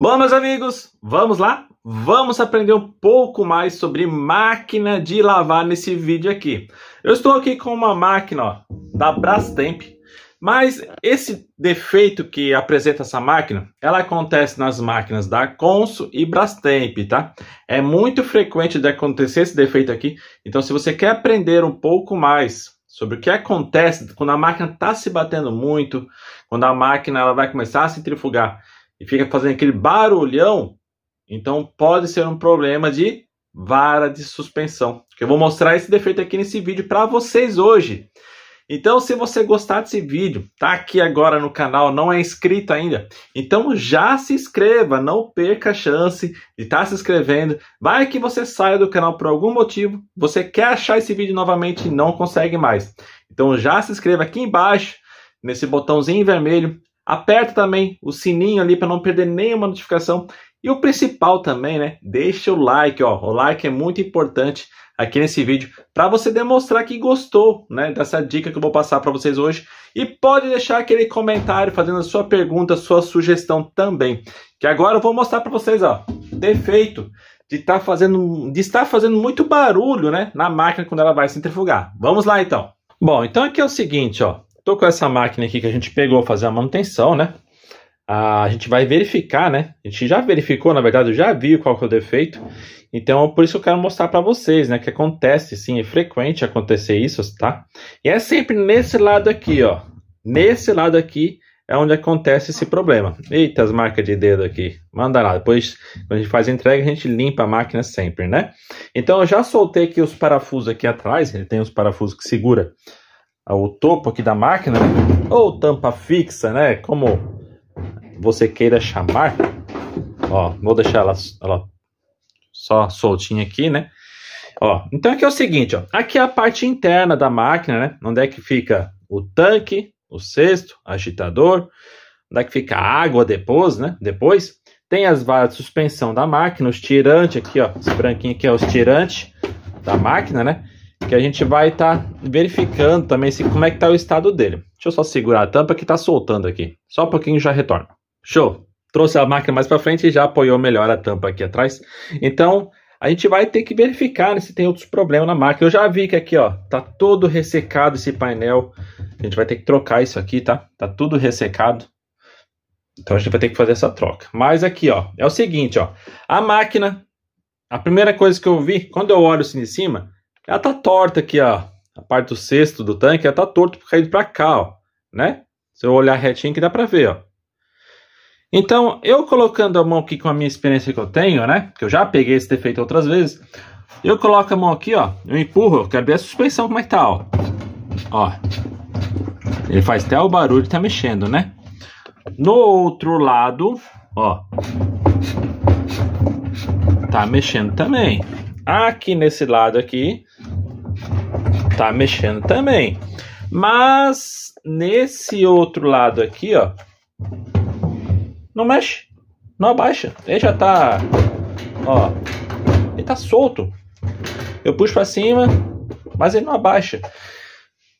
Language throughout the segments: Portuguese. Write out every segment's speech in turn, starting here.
Bom, meus amigos, vamos lá? Vamos aprender um pouco mais sobre máquina de lavar nesse vídeo aqui. Eu estou aqui com uma máquina ó, da Brastemp, mas esse defeito que apresenta essa máquina, ela acontece nas máquinas da Consul e Brastemp, tá? É muito frequente de acontecer esse defeito aqui, então se você quer aprender um pouco mais sobre o que acontece quando a máquina está se batendo muito, quando a máquina ela vai começar a centrifugar e fica fazendo aquele barulhão, então pode ser um problema de vara de suspensão. Que eu vou mostrar esse defeito aqui nesse vídeo para vocês hoje. Então, se você gostar desse vídeo, tá aqui agora no canal, não é inscrito ainda, então já se inscreva, não perca a chance de estar tá se inscrevendo. Vai que você saia do canal por algum motivo, você quer achar esse vídeo novamente e não consegue mais. Então já se inscreva aqui embaixo, nesse botãozinho vermelho, Aperta também o sininho ali para não perder nenhuma notificação. E o principal também, né? Deixa o like, ó. O like é muito importante aqui nesse vídeo para você demonstrar que gostou, né, dessa dica que eu vou passar para vocês hoje. E pode deixar aquele comentário fazendo a sua pergunta, sua sugestão também. Que agora eu vou mostrar para vocês, ó, defeito de estar tá fazendo de estar fazendo muito barulho, né, na máquina quando ela vai se centrifugar. Vamos lá então. Bom, então aqui é o seguinte, ó. Estou com essa máquina aqui que a gente pegou fazer a manutenção, né? a gente vai verificar, né? A gente já verificou, na verdade, eu já vi qual que é o defeito. Então, por isso eu quero mostrar para vocês, né? Que acontece, sim, é frequente acontecer isso, tá? E é sempre nesse lado aqui, ó. Nesse lado aqui é onde acontece esse problema. Eita, as marcas de dedo aqui. Manda lá. Depois, quando a gente faz a entrega, a gente limpa a máquina sempre, né? Então, eu já soltei aqui os parafusos aqui atrás. Ele tem os parafusos que segura o topo aqui da máquina, ou tampa fixa, né? Como você queira chamar. Ó, vou deixar ela, ela só soltinha aqui, né? Ó, então aqui é o seguinte, ó. Aqui é a parte interna da máquina, né? Onde é que fica o tanque, o cesto, agitador, onde é que fica a água depois, né? Depois tem as varas de suspensão da máquina, os tirantes aqui, ó. Esse branquinho aqui é os tirantes da máquina, né? que a gente vai estar tá verificando também se, como é que está o estado dele. Deixa eu só segurar a tampa que está soltando aqui. Só um pouquinho já retorna. Show! Trouxe a máquina mais para frente e já apoiou melhor a tampa aqui atrás. Então, a gente vai ter que verificar né, se tem outros problemas na máquina. Eu já vi que aqui, ó, tá todo ressecado esse painel. A gente vai ter que trocar isso aqui, tá? Tá tudo ressecado. Então a gente vai ter que fazer essa troca. Mas aqui, ó, é o seguinte, ó. A máquina, a primeira coisa que eu vi, quando eu olho assim de cima, ela tá torta aqui, ó. A parte do cesto do tanque, ela tá torta por caído para cá, ó, né? Se eu olhar retinho que dá para ver, ó. Então, eu colocando a mão aqui com a minha experiência que eu tenho, né? Que eu já peguei esse defeito outras vezes. Eu coloco a mão aqui, ó. Eu empurro, eu quero ver a suspensão como é que tá, ó. Ó. Ele faz até o barulho tá mexendo, né? No outro lado, ó. Tá mexendo também. Aqui nesse lado aqui, tá mexendo também. Mas nesse outro lado aqui, ó, não mexe, não abaixa. Ele já tá, ó, ele tá solto. Eu puxo para cima, mas ele não abaixa.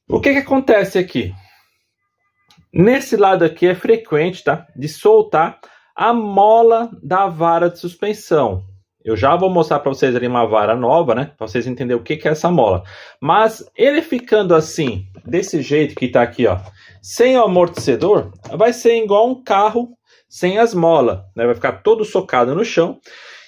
O que que acontece aqui? Nesse lado aqui é frequente, tá? De soltar a mola da vara de suspensão. Eu já vou mostrar para vocês ali uma vara nova, né? Para vocês entenderem o que, que é essa mola. Mas ele ficando assim, desse jeito que está aqui, ó, sem o amortecedor, vai ser igual um carro sem as molas, né? Vai ficar todo socado no chão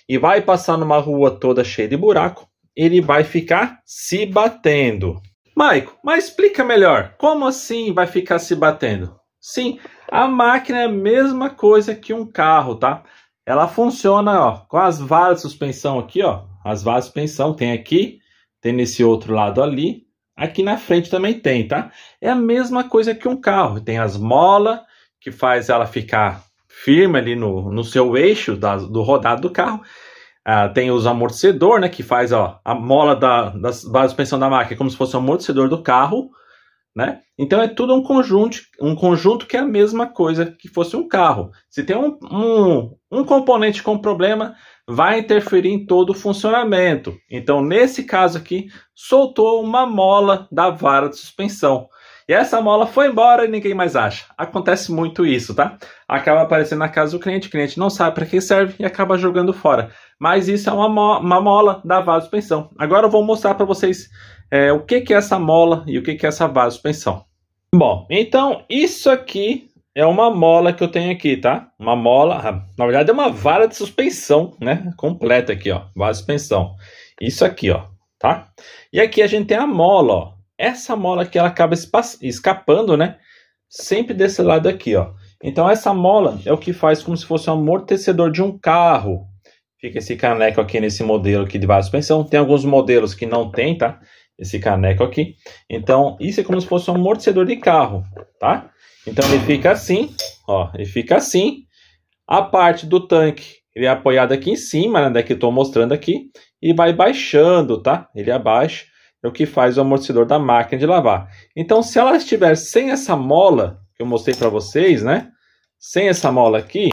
e vai passar numa rua toda cheia de buraco. Ele vai ficar se batendo. Maico, mas explica melhor. Como assim vai ficar se batendo? Sim, a máquina é a mesma coisa que um carro, tá? Ela funciona ó, com as varas de suspensão aqui, ó. As varas de suspensão tem aqui, tem nesse outro lado ali. Aqui na frente também tem, tá? É a mesma coisa que um carro. Tem as molas, que faz ela ficar firme ali no, no seu eixo da, do rodado do carro. Ah, tem os amortecedor, né? Que faz ó, a mola da, da, da suspensão da máquina é como se fosse o um amortecedor do carro. Né? Então é tudo um conjunto, um conjunto que é a mesma coisa que fosse um carro. Se tem um, um, um componente com problema, vai interferir em todo o funcionamento. Então, nesse caso aqui, soltou uma mola da vara de suspensão. E essa mola foi embora e ninguém mais acha. Acontece muito isso, tá? Acaba aparecendo na casa do cliente, o cliente não sabe para que serve e acaba jogando fora. Mas isso é uma, mo uma mola da vara de suspensão. Agora eu vou mostrar para vocês é, o que, que é essa mola e o que, que é essa suspensão? Bom, então isso aqui é uma mola que eu tenho aqui, tá? Uma mola, ah, na verdade é uma vara de suspensão, né? Completa aqui, ó, suspensão. Isso aqui, ó, tá? E aqui a gente tem a mola, ó. Essa mola aqui, ela acaba escapando, né? Sempre desse lado aqui, ó. Então essa mola é o que faz como se fosse um amortecedor de um carro. Fica esse caneco aqui nesse modelo aqui de suspensão. Tem alguns modelos que não tem, tá? esse caneco aqui. Então, isso é como se fosse um amortecedor de carro, tá? Então, ele fica assim, ó, ele fica assim. A parte do tanque, ele é apoiado aqui em cima, né, né que eu estou mostrando aqui, e vai baixando, tá? Ele abaixa, é o que faz o amortecedor da máquina de lavar. Então, se ela estiver sem essa mola, que eu mostrei para vocês, né? Sem essa mola aqui,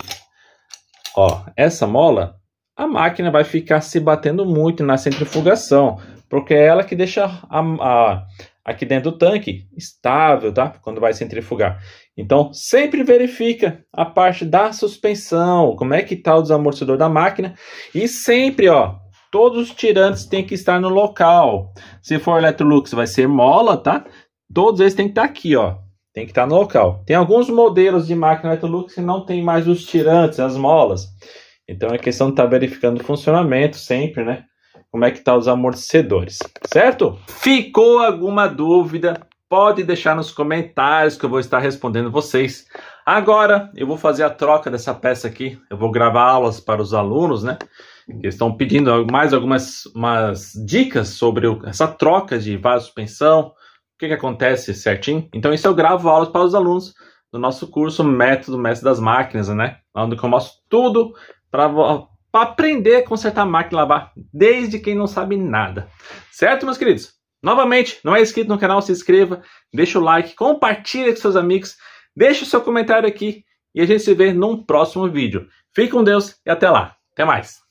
ó, essa mola, a máquina vai ficar se batendo muito na centrifugação, porque é ela que deixa a, a, aqui dentro do tanque estável, tá? Quando vai centrifugar. Então, sempre verifica a parte da suspensão, como é que está o desamortecedor da máquina e sempre, ó, todos os tirantes têm que estar no local. Se for Electrolux, vai ser mola, tá? Todos eles têm que estar tá aqui, ó. Tem que estar tá no local. Tem alguns modelos de máquina Electrolux que não tem mais os tirantes, as molas. Então é questão de estar tá verificando o funcionamento sempre, né? como é que tá os amortecedores, certo? Ficou alguma dúvida? Pode deixar nos comentários que eu vou estar respondendo vocês. Agora eu vou fazer a troca dessa peça aqui. Eu vou gravar aulas para os alunos, né? Que estão pedindo mais algumas umas dicas sobre o, essa troca de vaso suspensão, o que, que acontece certinho. Então, isso eu gravo aulas para os alunos do nosso curso Método Mestre das Máquinas, né? Onde eu mostro tudo para para aprender a consertar a máquina e lavar, desde quem não sabe nada. Certo, meus queridos? Novamente, não é inscrito no canal, se inscreva, deixa o like, compartilha com seus amigos, deixa o seu comentário aqui e a gente se vê num próximo vídeo. Fique com Deus e até lá. Até mais.